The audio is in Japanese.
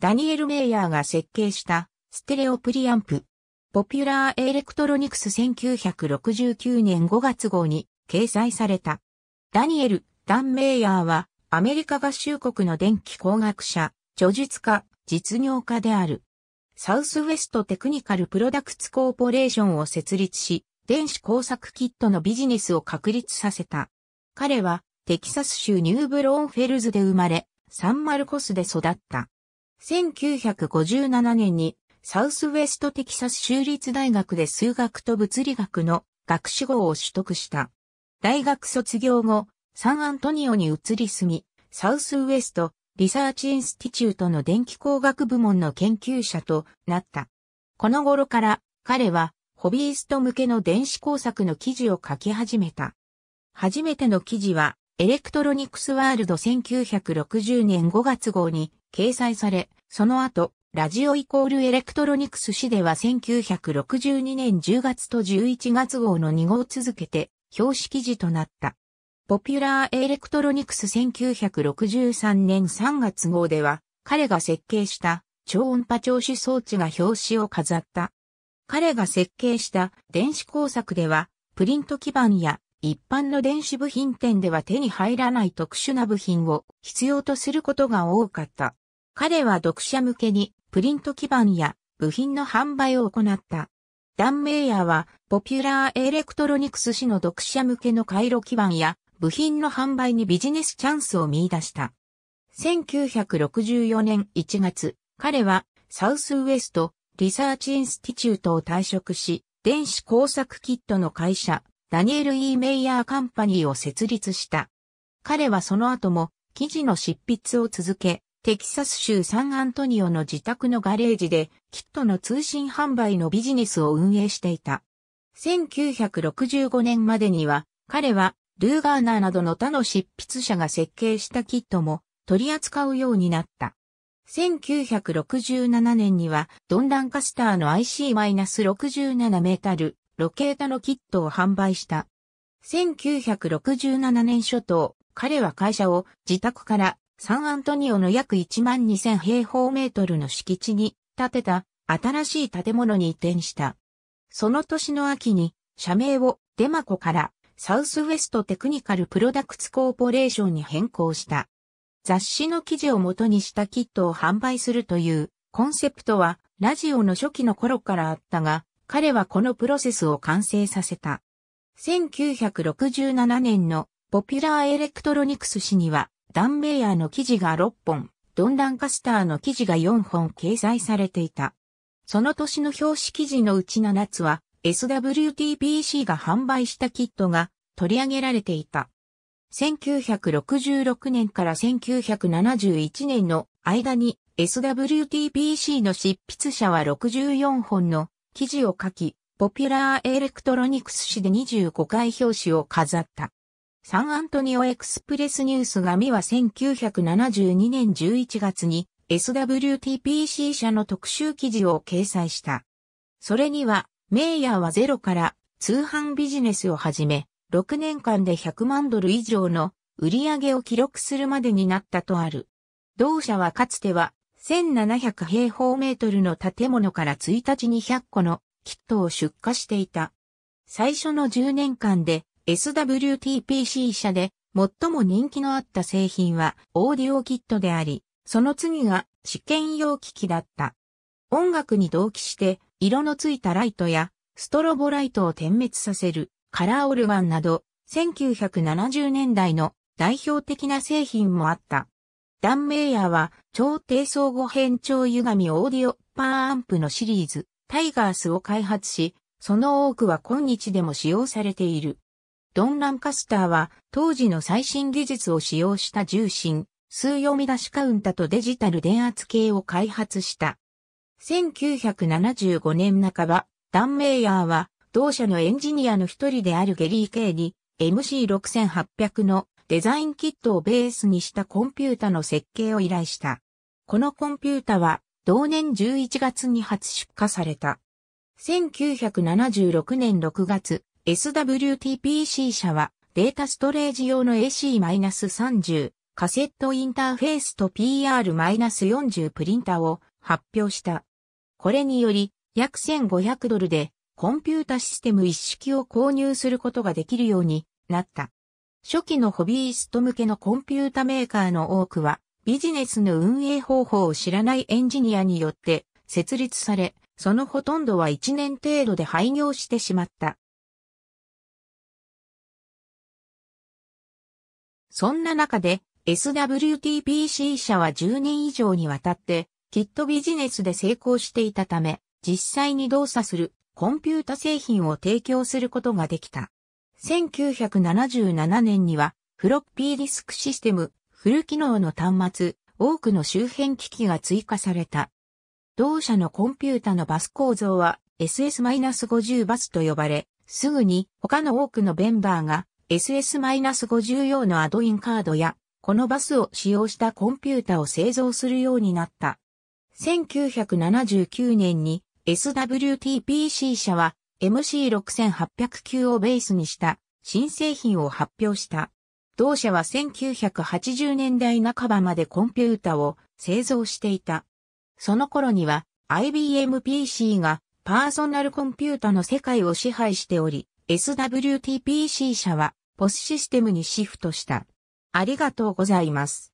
ダニエル・メイヤーが設計したステレオプリアンプ。ポピュラーエレクトロニクス1969年5月号に掲載された。ダニエル・ダン・メイヤーはアメリカ合衆国の電気工学者、著述家、実業家である。サウスウェストテクニカルプロダクツコーポレーションを設立し、電子工作キットのビジネスを確立させた。彼はテキサス州ニューブローンフェルズで生まれ、サンマルコスで育った。1957年にサウスウェストテキサス州立大学で数学と物理学の学士号を取得した。大学卒業後、サンアントニオに移り住み、サウスウェストリサーチインスティチュートの電気工学部門の研究者となった。この頃から彼はホビースト向けの電子工作の記事を書き始めた。初めての記事はエレクトロニクスワールド1960年5月号に掲載され、その後、ラジオイコールエレクトロニクス誌では1962年10月と11月号の2号続けて表紙記事となった。ポピュラーエレクトロニクス1963年3月号では彼が設計した超音波聴取装置が表紙を飾った。彼が設計した電子工作ではプリント基板や一般の電子部品店では手に入らない特殊な部品を必要とすることが多かった。彼は読者向けにプリント基板や部品の販売を行った。ダン・メイヤーは、ポピュラー・エレクトロニクス氏の読者向けの回路基板や部品の販売にビジネスチャンスを見出した。1964年1月、彼はサウスウエストリサーチインスティチュートを退職し、電子工作キットの会社、ダニエル・ E・ メイヤー・カンパニーを設立した。彼はその後も記事の執筆を続け、テキサス州サンアントニオの自宅のガレージで、キットの通信販売のビジネスを運営していた。1965年までには、彼は、ルーガーナーなどの他の執筆者が設計したキットも取り扱うようになった。1967年には、ドン・ランカスターの IC-67 メータル、ロケータのキットを販売した。1967年初頭、彼は会社を自宅からサンアントニオの約1万2000平方メートルの敷地に建てた新しい建物に移転した。その年の秋に社名をデマコからサウスウェストテクニカルプロダクツコーポレーションに変更した。雑誌の記事を元にしたキットを販売するというコンセプトはラジオの初期の頃からあったが、彼はこのプロセスを完成させた。1967年のポピュラーエレクトロニクス誌にはダンメイヤーの記事が6本、ドンランカスターの記事が4本掲載されていた。その年の表紙記事のうち7つは SWTPC が販売したキットが取り上げられていた。1966年から1971年の間に SWTPC の執筆者は64本の記事を書き、ポピュラーエレクトロニクス誌で25回表紙を飾った。サンアントニオエクスプレスニュース紙は1972年11月に SWTPC 社の特集記事を掲載した。それには、メイヤーはゼロから通販ビジネスを始め、6年間で100万ドル以上の売り上げを記録するまでになったとある。同社はかつては1700平方メートルの建物から1日に100個のキットを出荷していた。最初の10年間で SWTPC 社で最も人気のあった製品はオーディオキットであり、その次が試験用機器だった。音楽に同期して色のついたライトやストロボライトを点滅させるカラーオルガンなど1970年代の代表的な製品もあった。ダンメイヤーは超低層語変調歪みオーディオパーアンプのシリーズタイガースを開発し、その多くは今日でも使用されている。ドン・ランカスターは当時の最新技術を使用した重心、数読み出しカウンタとデジタル電圧計を開発した。1975年半ば、ダン・メイヤーは同社のエンジニアの一人であるゲリー・ケイに MC6800 のデザインキットをベースにしたコンピュータの設計を依頼した。このコンピュータは同年11月に初出荷された。1976年6月、SWTPC 社はデータストレージ用の AC-30 カセットインターフェースと PR-40 プリンターを発表した。これにより約1500ドルでコンピュータシステム一式を購入することができるようになった。初期のホビースト向けのコンピュータメーカーの多くはビジネスの運営方法を知らないエンジニアによって設立され、そのほとんどは1年程度で廃業してしまった。そんな中で SWTPC 社は10年以上にわたってキットビジネスで成功していたため実際に動作するコンピュータ製品を提供することができた。1977年にはフロッピーディスクシステム、フル機能の端末、多くの周辺機器が追加された。同社のコンピュータのバス構造は SS-50 バスと呼ばれ、すぐに他の多くのメンバーが SS-54 のアドインカードや、このバスを使用したコンピュータを製造するようになった。1979年に SWTPC 社は m c 6 8 0 9をベースにした新製品を発表した。同社は1980年代半ばまでコンピュータを製造していた。その頃には IBM PC がパーソナルコンピュータの世界を支配しており、SWTPC 社は POS システムにシフトした。ありがとうございます。